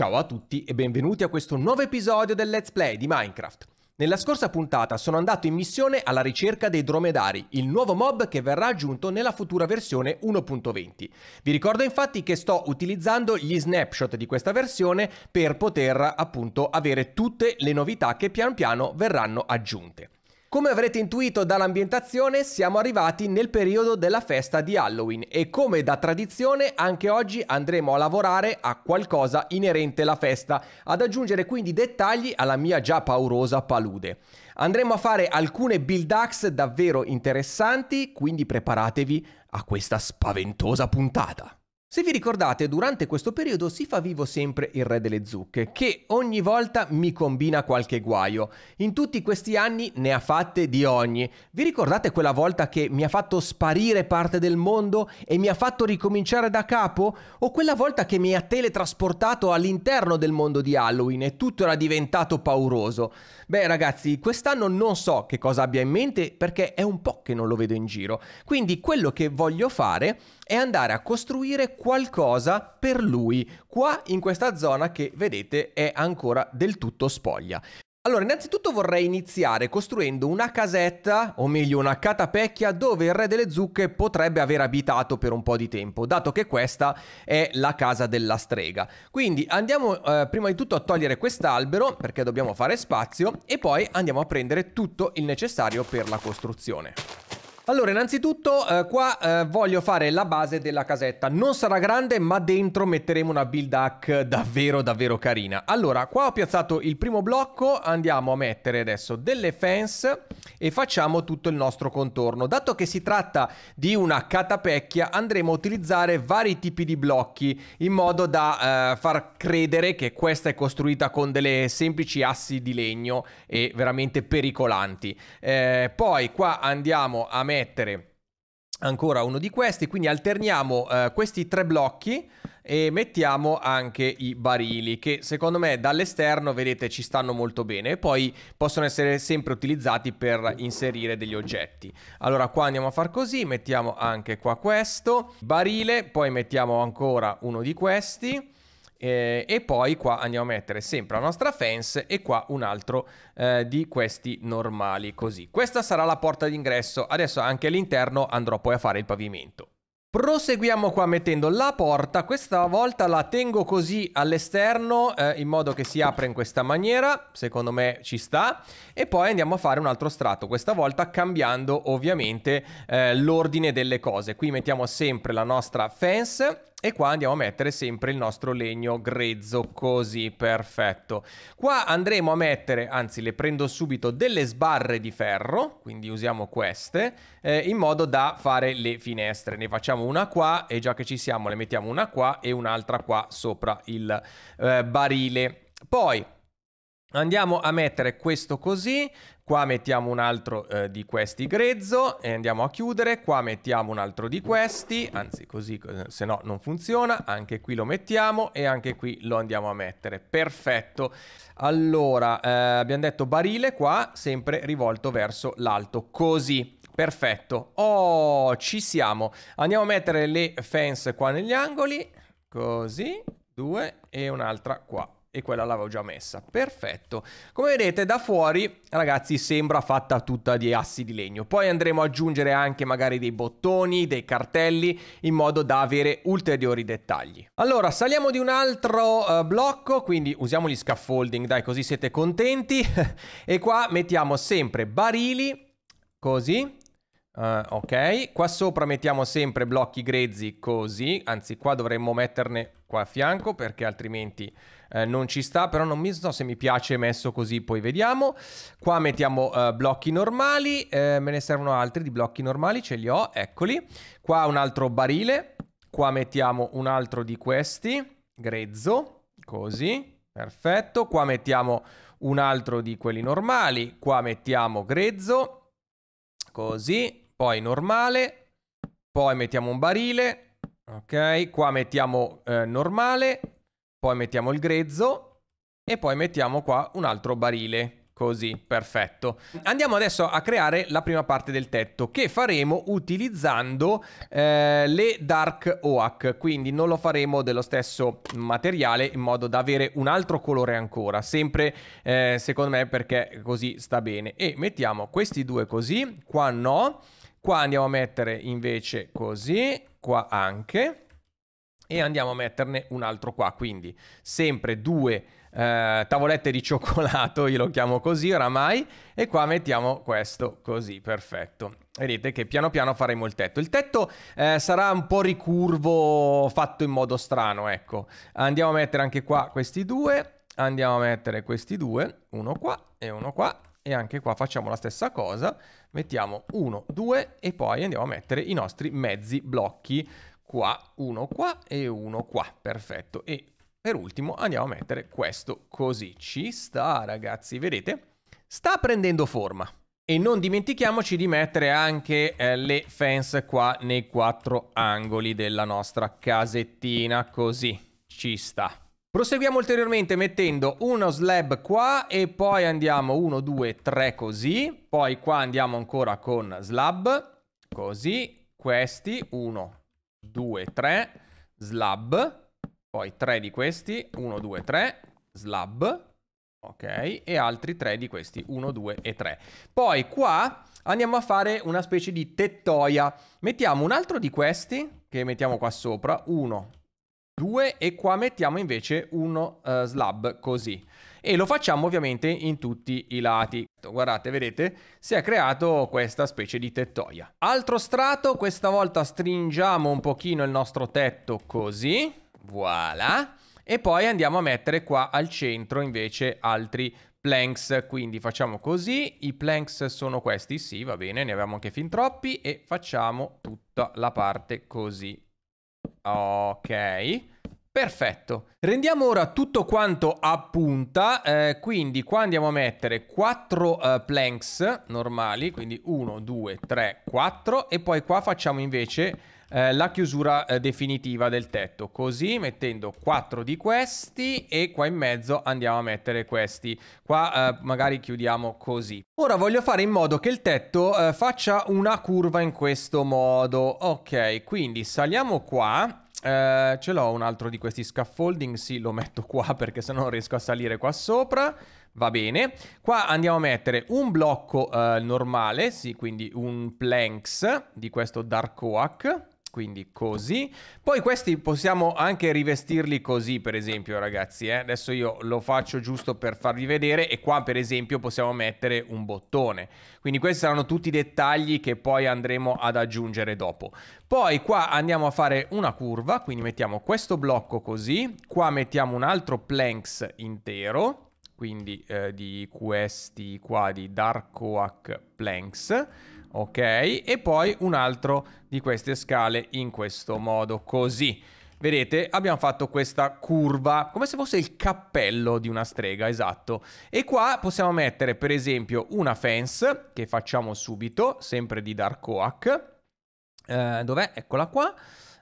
Ciao a tutti e benvenuti a questo nuovo episodio del Let's Play di Minecraft. Nella scorsa puntata sono andato in missione alla ricerca dei dromedari, il nuovo mob che verrà aggiunto nella futura versione 1.20. Vi ricordo infatti che sto utilizzando gli snapshot di questa versione per poter appunto avere tutte le novità che pian piano verranno aggiunte. Come avrete intuito dall'ambientazione, siamo arrivati nel periodo della festa di Halloween e come da tradizione anche oggi andremo a lavorare a qualcosa inerente alla festa, ad aggiungere quindi dettagli alla mia già paurosa palude. Andremo a fare alcune build hacks davvero interessanti, quindi preparatevi a questa spaventosa puntata. Se vi ricordate, durante questo periodo si fa vivo sempre il re delle zucche, che ogni volta mi combina qualche guaio. In tutti questi anni ne ha fatte di ogni. Vi ricordate quella volta che mi ha fatto sparire parte del mondo e mi ha fatto ricominciare da capo? O quella volta che mi ha teletrasportato all'interno del mondo di Halloween e tutto era diventato pauroso? Beh ragazzi, quest'anno non so che cosa abbia in mente perché è un po' che non lo vedo in giro. Quindi quello che voglio fare è andare a costruire qualcosa per lui, qua in questa zona che vedete è ancora del tutto spoglia. Allora, innanzitutto vorrei iniziare costruendo una casetta, o meglio una catapecchia, dove il re delle zucche potrebbe aver abitato per un po' di tempo, dato che questa è la casa della strega. Quindi andiamo eh, prima di tutto a togliere quest'albero, perché dobbiamo fare spazio, e poi andiamo a prendere tutto il necessario per la costruzione. Allora, innanzitutto eh, qua eh, voglio fare la base della casetta. Non sarà grande, ma dentro metteremo una build hack davvero davvero carina. Allora, qua ho piazzato il primo blocco, andiamo a mettere adesso delle fence e facciamo tutto il nostro contorno. Dato che si tratta di una catapecchia, andremo a utilizzare vari tipi di blocchi in modo da eh, far credere che questa è costruita con delle semplici assi di legno e veramente pericolanti. Eh, poi qua andiamo a mettere mettere ancora uno di questi, quindi alterniamo eh, questi tre blocchi e mettiamo anche i barili che secondo me dall'esterno vedete ci stanno molto bene e poi possono essere sempre utilizzati per inserire degli oggetti allora qua andiamo a far così mettiamo anche qua questo barile poi mettiamo ancora uno di questi eh, e poi qua andiamo a mettere sempre la nostra fence e qua un altro eh, di questi normali così. Questa sarà la porta d'ingresso, adesso anche all'interno andrò poi a fare il pavimento. Proseguiamo qua mettendo la porta, questa volta la tengo così all'esterno eh, in modo che si apra in questa maniera, secondo me ci sta, e poi andiamo a fare un altro strato, questa volta cambiando ovviamente eh, l'ordine delle cose. Qui mettiamo sempre la nostra fence e qua andiamo a mettere sempre il nostro legno grezzo, così, perfetto. Qua andremo a mettere, anzi le prendo subito, delle sbarre di ferro, quindi usiamo queste, eh, in modo da fare le finestre. Ne facciamo una qua e già che ci siamo le mettiamo una qua e un'altra qua sopra il eh, barile. Poi Andiamo a mettere questo così, qua mettiamo un altro eh, di questi grezzo e andiamo a chiudere, qua mettiamo un altro di questi, anzi così se no non funziona, anche qui lo mettiamo e anche qui lo andiamo a mettere, perfetto. Allora eh, abbiamo detto barile qua, sempre rivolto verso l'alto, così. Perfetto, oh ci siamo, andiamo a mettere le fence qua negli angoli, così, due e un'altra qua, e quella l'avevo già messa. Perfetto. Come vedete da fuori, ragazzi, sembra fatta tutta di assi di legno. Poi andremo ad aggiungere anche magari dei bottoni, dei cartelli, in modo da avere ulteriori dettagli. Allora, saliamo di un altro uh, blocco, quindi usiamo gli scaffolding, dai, così siete contenti. e qua mettiamo sempre barili, così, Uh, ok, qua sopra mettiamo sempre blocchi grezzi così, anzi qua dovremmo metterne qua a fianco perché altrimenti eh, non ci sta, però non mi so se mi piace messo così, poi vediamo. Qua mettiamo eh, blocchi normali, eh, me ne servono altri di blocchi normali, ce li ho, eccoli. Qua un altro barile, qua mettiamo un altro di questi, grezzo, così, perfetto. Qua mettiamo un altro di quelli normali, qua mettiamo grezzo, così, poi normale, poi mettiamo un barile, ok, qua mettiamo eh, normale, poi mettiamo il grezzo e poi mettiamo qua un altro barile. Così, perfetto. Andiamo adesso a creare la prima parte del tetto che faremo utilizzando eh, le Dark Oak, quindi non lo faremo dello stesso materiale in modo da avere un altro colore ancora, sempre eh, secondo me perché così sta bene. E mettiamo questi due così, qua no, qua andiamo a mettere invece così, qua anche e andiamo a metterne un altro qua, quindi sempre due eh, tavolette di cioccolato, io lo chiamo così oramai, e qua mettiamo questo così, perfetto. Vedete che piano piano faremo il tetto. Il tetto eh, sarà un po' ricurvo fatto in modo strano, ecco. Andiamo a mettere anche qua questi due, andiamo a mettere questi due, uno qua e uno qua, e anche qua facciamo la stessa cosa, mettiamo uno, due e poi andiamo a mettere i nostri mezzi blocchi qua, uno qua e uno qua, perfetto. E per ultimo andiamo a mettere questo così. Ci sta ragazzi, vedete? Sta prendendo forma. E non dimentichiamoci di mettere anche eh, le fence qua nei quattro angoli della nostra casettina, così ci sta. Proseguiamo ulteriormente mettendo uno slab qua e poi andiamo 1, 2, 3 così, poi qua andiamo ancora con slab, così, questi 1, 2, 3, slab, poi 3 di questi, 1, 2, 3, slab, ok, e altri 3 di questi, 1, 2 e 3. Poi qua andiamo a fare una specie di tettoia. Mettiamo un altro di questi, che mettiamo qua sopra, 1, 2, e qua mettiamo invece uno uh, slab così e lo facciamo ovviamente in tutti i lati. Guardate, vedete, si è creato questa specie di tettoia. Altro strato, questa volta stringiamo un pochino il nostro tetto così, voilà, e poi andiamo a mettere qua al centro invece altri planks, quindi facciamo così, i planks sono questi, sì va bene, ne abbiamo anche fin troppi e facciamo tutta la parte così. Ok, Perfetto, rendiamo ora tutto quanto a punta, eh, quindi qua andiamo a mettere 4 eh, planks normali, quindi 1, 2, 3, 4 e poi qua facciamo invece eh, la chiusura eh, definitiva del tetto, così mettendo 4 di questi e qua in mezzo andiamo a mettere questi, qua eh, magari chiudiamo così. Ora voglio fare in modo che il tetto eh, faccia una curva in questo modo, ok quindi saliamo qua eh, ce l'ho un altro di questi scaffolding, sì, lo metto qua perché sennò non riesco a salire qua sopra. Va bene. Qua andiamo a mettere un blocco eh, normale, sì, quindi un planks di questo dark oak quindi così. Poi questi possiamo anche rivestirli così, per esempio, ragazzi. Eh? Adesso io lo faccio giusto per farvi vedere e qua, per esempio, possiamo mettere un bottone. Quindi questi saranno tutti i dettagli che poi andremo ad aggiungere dopo. Poi qua andiamo a fare una curva, quindi mettiamo questo blocco così. Qua mettiamo un altro planks intero, quindi eh, di questi qua di Dark Oak Planks ok? E poi un altro di queste scale in questo modo, così. Vedete, abbiamo fatto questa curva, come se fosse il cappello di una strega, esatto. E qua possiamo mettere, per esempio, una fence, che facciamo subito, sempre di Dark Oak. Eh, Dov'è? Eccola qua.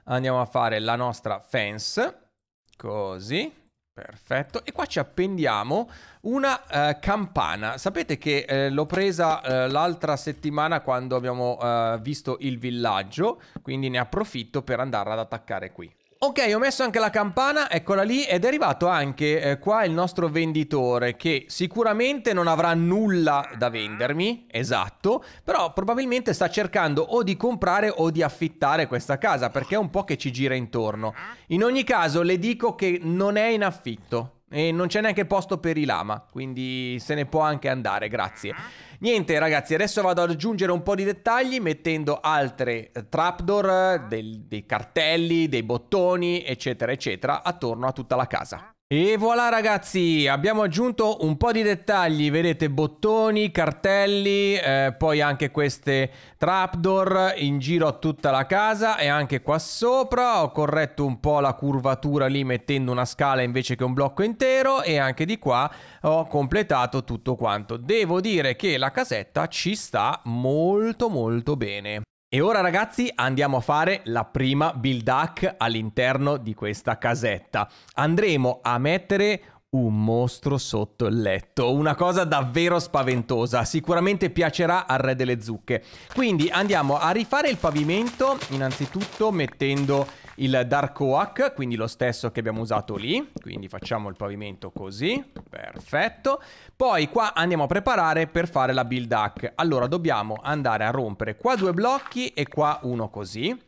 Andiamo a fare la nostra fence, così, Perfetto, e qua ci appendiamo una eh, campana. Sapete che eh, l'ho presa eh, l'altra settimana quando abbiamo eh, visto il villaggio, quindi ne approfitto per andarla ad attaccare qui. Ok, ho messo anche la campana, eccola lì, ed è arrivato anche eh, qua il nostro venditore che sicuramente non avrà nulla da vendermi, esatto, però probabilmente sta cercando o di comprare o di affittare questa casa perché è un po' che ci gira intorno. In ogni caso le dico che non è in affitto, e non c'è neanche posto per i lama, quindi se ne può anche andare, grazie. Niente ragazzi, adesso vado ad aggiungere un po' di dettagli mettendo altre eh, trapdoor, del, dei cartelli, dei bottoni, eccetera, eccetera, attorno a tutta la casa. E voilà ragazzi, abbiamo aggiunto un po' di dettagli, vedete bottoni, cartelli, eh, poi anche queste trapdoor in giro a tutta la casa e anche qua sopra ho corretto un po' la curvatura lì mettendo una scala invece che un blocco intero e anche di qua ho completato tutto quanto. Devo dire che la casetta ci sta molto molto bene. E ora ragazzi andiamo a fare la prima build hack all'interno di questa casetta. Andremo a mettere un mostro sotto il letto, una cosa davvero spaventosa, sicuramente piacerà al re delle zucche. Quindi andiamo a rifare il pavimento innanzitutto mettendo il dark oak, quindi lo stesso che abbiamo usato lì, quindi facciamo il pavimento così, perfetto. Poi qua andiamo a preparare per fare la build hack. Allora dobbiamo andare a rompere qua due blocchi e qua uno così.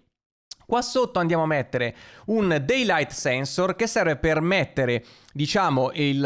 Qua sotto andiamo a mettere un daylight sensor che serve per mettere diciamo il,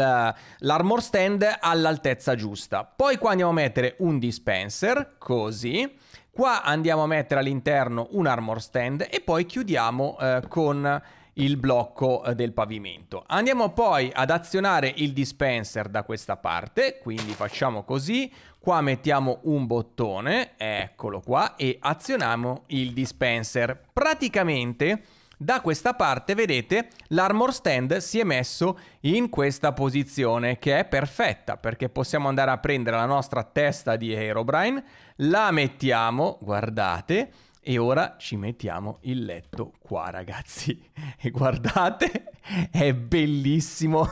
l'armor stand all'altezza giusta. Poi qua andiamo a mettere un dispenser, così. Qua andiamo a mettere all'interno un armor stand e poi chiudiamo eh, con il blocco eh, del pavimento. Andiamo poi ad azionare il dispenser da questa parte, quindi facciamo così, qua mettiamo un bottone, eccolo qua, e azioniamo il dispenser. Praticamente... Da questa parte, vedete, l'armor stand si è messo in questa posizione, che è perfetta, perché possiamo andare a prendere la nostra testa di Aerobrine, la mettiamo, guardate, e ora ci mettiamo il letto qua, ragazzi. E guardate, è bellissimo.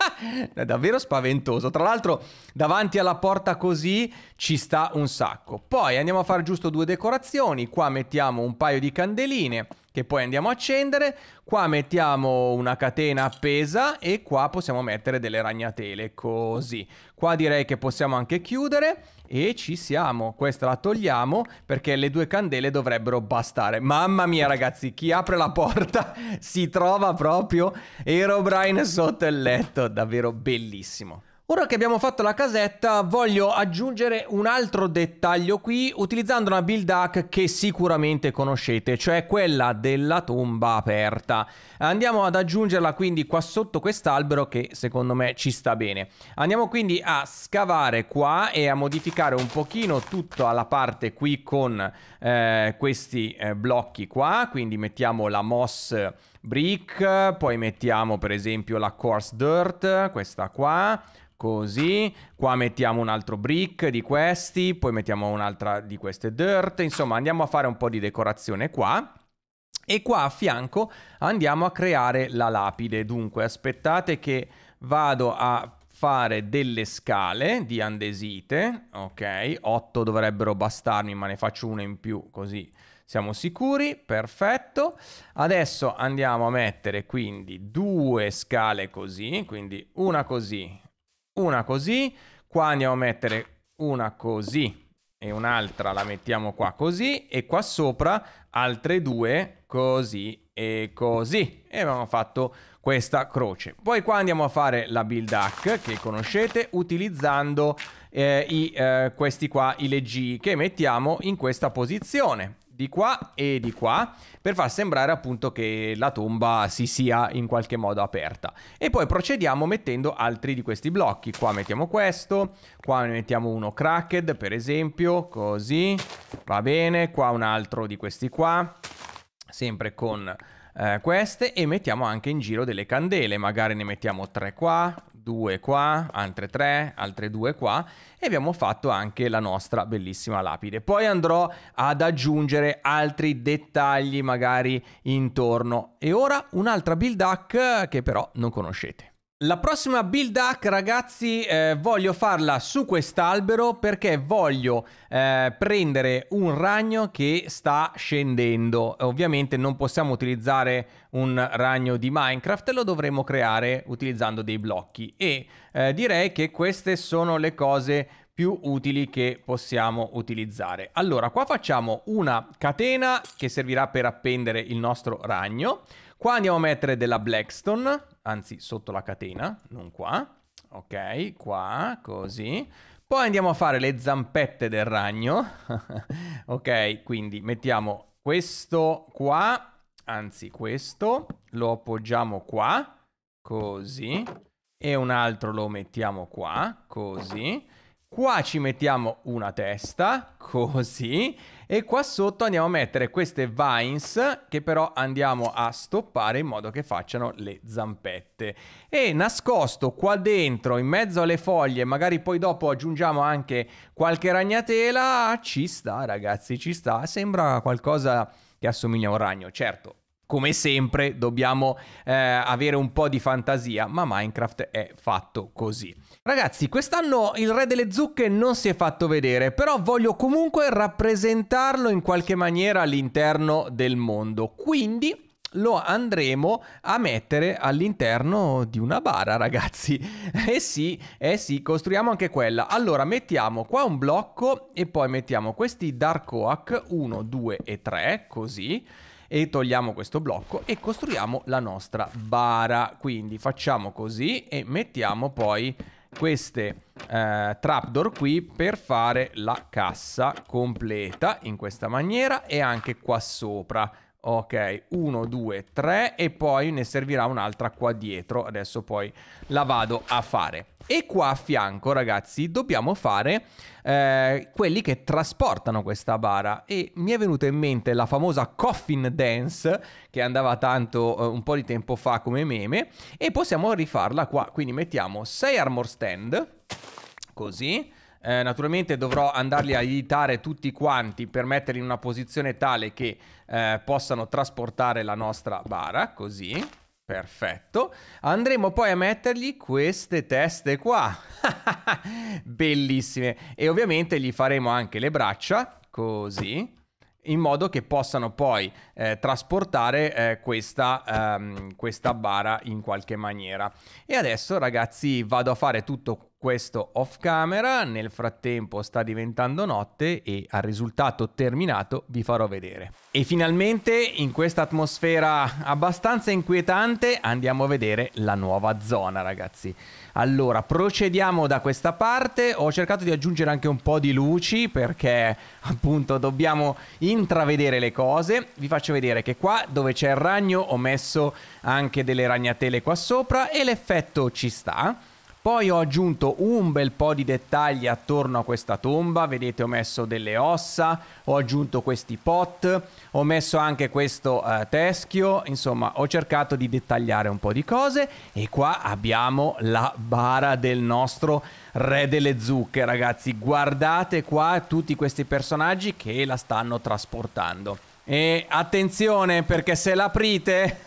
è davvero spaventoso. Tra l'altro, davanti alla porta così ci sta un sacco. Poi andiamo a fare giusto due decorazioni. Qua mettiamo un paio di candeline che poi andiamo a accendere. Qua mettiamo una catena appesa e qua possiamo mettere delle ragnatele così. Qua direi che possiamo anche chiudere e ci siamo. Questa la togliamo perché le due candele dovrebbero bastare. Mamma mia ragazzi, chi apre la porta si trova proprio Erobrine sotto il letto, davvero bellissimo. Ora che abbiamo fatto la casetta voglio aggiungere un altro dettaglio qui utilizzando una build hack che sicuramente conoscete, cioè quella della tomba aperta. Andiamo ad aggiungerla quindi qua sotto quest'albero che secondo me ci sta bene. Andiamo quindi a scavare qua e a modificare un pochino tutta la parte qui con eh, questi eh, blocchi qua, quindi mettiamo la moss brick, poi mettiamo per esempio la coarse dirt, questa qua Così, qua mettiamo un altro brick di questi, poi mettiamo un'altra di queste dirt, insomma andiamo a fare un po' di decorazione qua. E qua a fianco andiamo a creare la lapide, dunque aspettate che vado a fare delle scale di andesite, ok, 8 dovrebbero bastarmi ma ne faccio una in più così siamo sicuri, perfetto. Adesso andiamo a mettere quindi due scale così, quindi una così una così, qua andiamo a mettere una così e un'altra la mettiamo qua così e qua sopra altre due così e così e abbiamo fatto questa croce poi qua andiamo a fare la build hack che conoscete utilizzando eh, i, eh, questi qua i leggi che mettiamo in questa posizione di qua e di qua per far sembrare appunto che la tomba si sia in qualche modo aperta e poi procediamo mettendo altri di questi blocchi qua mettiamo questo qua ne mettiamo uno cracked per esempio così va bene qua un altro di questi qua sempre con eh, queste e mettiamo anche in giro delle candele magari ne mettiamo tre qua due qua, altre tre, altre due qua e abbiamo fatto anche la nostra bellissima lapide. Poi andrò ad aggiungere altri dettagli magari intorno e ora un'altra build hack che però non conoscete. La prossima build hack ragazzi eh, voglio farla su quest'albero perché voglio eh, prendere un ragno che sta scendendo. Ovviamente non possiamo utilizzare un ragno di Minecraft, lo dovremo creare utilizzando dei blocchi e eh, direi che queste sono le cose più utili che possiamo utilizzare. Allora qua facciamo una catena che servirà per appendere il nostro ragno. Qua andiamo a mettere della Blackstone, anzi sotto la catena, non qua. Ok, qua, così. Poi andiamo a fare le zampette del ragno. ok, quindi mettiamo questo qua, anzi questo, lo appoggiamo qua, così. E un altro lo mettiamo qua, così. Qua ci mettiamo una testa, così, e qua sotto andiamo a mettere queste vines che però andiamo a stoppare in modo che facciano le zampette. E nascosto qua dentro, in mezzo alle foglie, magari poi dopo aggiungiamo anche qualche ragnatela, ci sta ragazzi, ci sta, sembra qualcosa che assomiglia a un ragno, certo. Come sempre dobbiamo eh, avere un po' di fantasia, ma Minecraft è fatto così. Ragazzi, quest'anno il re delle zucche non si è fatto vedere, però voglio comunque rappresentarlo in qualche maniera all'interno del mondo. Quindi lo andremo a mettere all'interno di una bara, ragazzi. Eh sì, eh sì, costruiamo anche quella. Allora, mettiamo qua un blocco e poi mettiamo questi dark oak 1, 2 e 3, così. E togliamo questo blocco e costruiamo la nostra bara. Quindi facciamo così e mettiamo poi queste eh, trapdoor qui per fare la cassa completa in questa maniera e anche qua sopra Ok, 1, 2, 3 e poi ne servirà un'altra qua dietro. Adesso poi la vado a fare. E qua a fianco, ragazzi, dobbiamo fare eh, quelli che trasportano questa bara. E mi è venuta in mente la famosa coffin dance, che andava tanto eh, un po' di tempo fa come meme. E possiamo rifarla qua. Quindi mettiamo 6 armor stand, così. Eh, naturalmente dovrò andarli a editare tutti quanti per metterli in una posizione tale che eh, possano trasportare la nostra bara, così. Perfetto. Andremo poi a mettergli queste teste qua. Bellissime. E ovviamente gli faremo anche le braccia, così, in modo che possano poi eh, trasportare eh, questa, ehm, questa bara in qualche maniera. E adesso ragazzi vado a fare tutto questo off camera, nel frattempo sta diventando notte e al risultato terminato vi farò vedere. E finalmente in questa atmosfera abbastanza inquietante andiamo a vedere la nuova zona ragazzi. Allora procediamo da questa parte, ho cercato di aggiungere anche un po' di luci perché appunto dobbiamo intravedere le cose. Vi faccio vedere che qua dove c'è il ragno ho messo anche delle ragnatele qua sopra e l'effetto ci sta. Poi ho aggiunto un bel po' di dettagli attorno a questa tomba, vedete ho messo delle ossa, ho aggiunto questi pot, ho messo anche questo eh, teschio, insomma ho cercato di dettagliare un po' di cose e qua abbiamo la bara del nostro re delle zucche ragazzi, guardate qua tutti questi personaggi che la stanno trasportando. E attenzione perché se l'aprite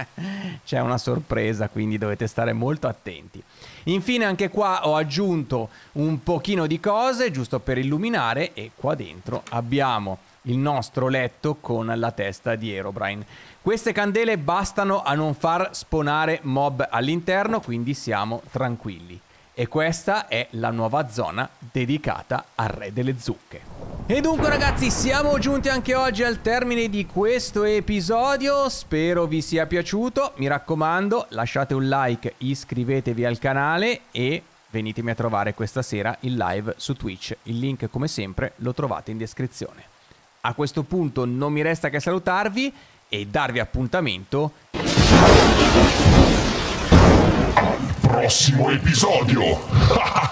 c'è una sorpresa, quindi dovete stare molto attenti. Infine anche qua ho aggiunto un pochino di cose giusto per illuminare e qua dentro abbiamo il nostro letto con la testa di Aerobrine. Queste candele bastano a non far sponare mob all'interno, quindi siamo tranquilli e questa è la nuova zona dedicata al re delle zucche. E dunque ragazzi siamo giunti anche oggi al termine di questo episodio, spero vi sia piaciuto, mi raccomando lasciate un like, iscrivetevi al canale e venitemi a trovare questa sera in live su Twitch, il link come sempre lo trovate in descrizione. A questo punto non mi resta che salutarvi e darvi appuntamento prossimo episodio.